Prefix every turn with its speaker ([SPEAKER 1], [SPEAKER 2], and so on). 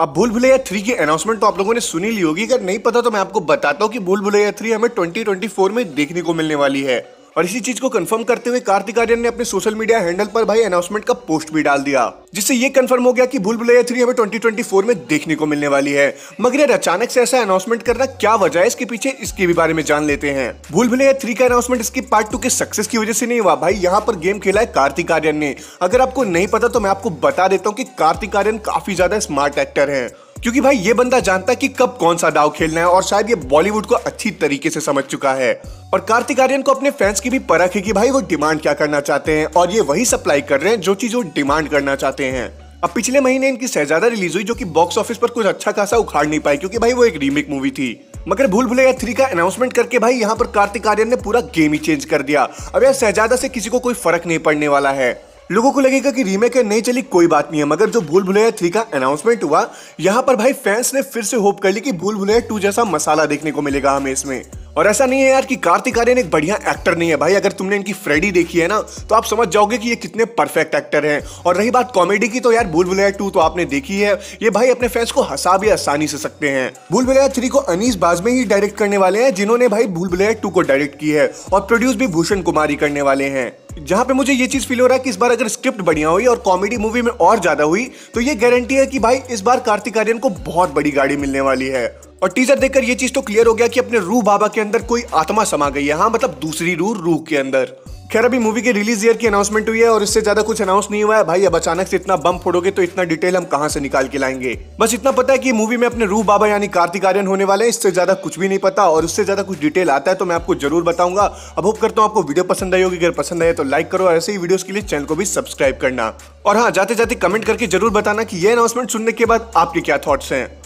[SPEAKER 1] अब भूल भुलैया थ्री की अनाउंसमेंट तो आप लोगों ने सुनी ली होगी अगर नहीं पता तो मैं आपको बताता हूँ कि भूल भुलैया थ्री हमें 2024 में देखने को मिलने वाली है और इसी चीज को कंफर्म करते हुए कार्तिक आर्यन ने अपने सोशल मीडिया हैंडल पर भाई अनाउंसमेंट का पोस्ट भी डाल दिया जिससे ये कंफर्म हो गया कि भूल भुलैया थ्री हमें 2024 में देखने को मिलने वाली है मगर यार अचानक से ऐसा अनाउंसमेंट करना क्या वजह है इसके पीछे इसके भी बारे में जान लेते हैं भूल भुलैया थ्री का अनाउंसमेंट इसकी पार्ट टू के सक्सेस की वजह से नहीं हुआ भाई यहाँ पर गेम खेला है कार्तिक आर्यन ने अगर आपको नहीं पता तो मैं आपको बता देता हूँ की कार्तिक आर्यन काफी ज्यादा स्मार्ट एक्टर है क्योंकि भाई ये बंदा जानता है कि कब कौन सा दाव खेलना है और शायद ये बॉलीवुड को अच्छी तरीके से समझ चुका है और कार्तिक आर्यन को अपने फैंस की भी परख है कि भाई वो डिमांड क्या करना चाहते हैं और ये वही सप्लाई कर रहे हैं जो चीज वो डिमांड करना चाहते हैं अब पिछले महीने इनकी शहजादा रिलीज हुई जो कि बॉक्स ऑफिस पर कुछ अच्छा खासा उखाड़ नहीं पाई क्योंकि भाई वो एक रीमेक मूवी थी मगर भूल भुलैया थ्री का अनाउंसमेंट करके भाई यहाँ पर कार्तिक आर्यन ने पूरा गेम ही चेंज कर दिया अब यार शहजादा से किसी को कोई फर्क नहीं पड़ने वाला है लोगों को लगेगा कि रीमेक है नहीं चली कोई बात नहीं है मगर जो भूल भुलैया थ्री का अनाउंसमेंट हुआ यहाँ पर भाई फैंस ने फिर से होप कर ली कि भूल भुलैया टू जैसा मसाला देखने को मिलेगा हमें इसमें और ऐसा नहीं है यार कि कार्तिक आर्यन एक बढ़िया एक्टर नहीं है भाई अगर तुमने इनकी फ्रेडी देखी है ना तो आप समझ जाओगे कि ये कितने परफेक्ट एक्टर हैं और रही बात कॉमेडी की तो यार भूल भुलैया टू तो आपने देखी है ये भाई अपने फैंस को हंसा भी आसानी से सकते हैं भूल भुलैया थ्री को अनिस बाजमे ही डायरेक्ट करने वाले हैं जिन्होंने भाई भूल भुलैया टू को डायरेक्ट की है और प्रोड्यूस भी भूषण कुमारी करने वाले हैं जहां पे मुझे ये चीज़ फील हो रहा है कि इस बार अगर स्क्रिप्ट बढ़िया हुई और कॉमेडी मूवी में और ज़्यादा हुई तो ये गारंटी है कि भाई इस बार कार्तिक आर्यन को बहुत बड़ी गाड़ी मिलने वाली है और टीजर देखकर ये चीज़ तो क्लियर हो गया कि अपने रूह बाबा के अंदर कोई आत्मा समा गई है हाँ मतलब दूसरी रूह रूह के अंदर खैर अभी मूवी के रिलीज ईयर की अनाउंसमेंट हुई है और इससे ज्यादा कुछ अनाउंस नहीं हुआ है भाई अब अचानक से इतना बम फोड़ोगे तो इतना डिटेल हम कहां से निकाल के लाएंगे बस इतना पता है कि मूवी में अपने रूह बाबा यानी कार्तिक आर्यन होने वाले हैं इससे ज्यादा कुछ भी नहीं पता और उससे ज्यादा कुछ डिटेल आता है तो मैं आपको जरूर बताऊंगा अब होप करता हूँ आपको वीडियो पसंद आई होगी अगर पसंद आए तो लाइक करो ऐसे ही वीडियो के लिए चैनल को भी सब्सक्राइब करना और हाँ जाते जाते कमेंट करके जरूर बताना की यह अनाउंसमेंट सुनने के बाद आपके क्या थॉट्स हैं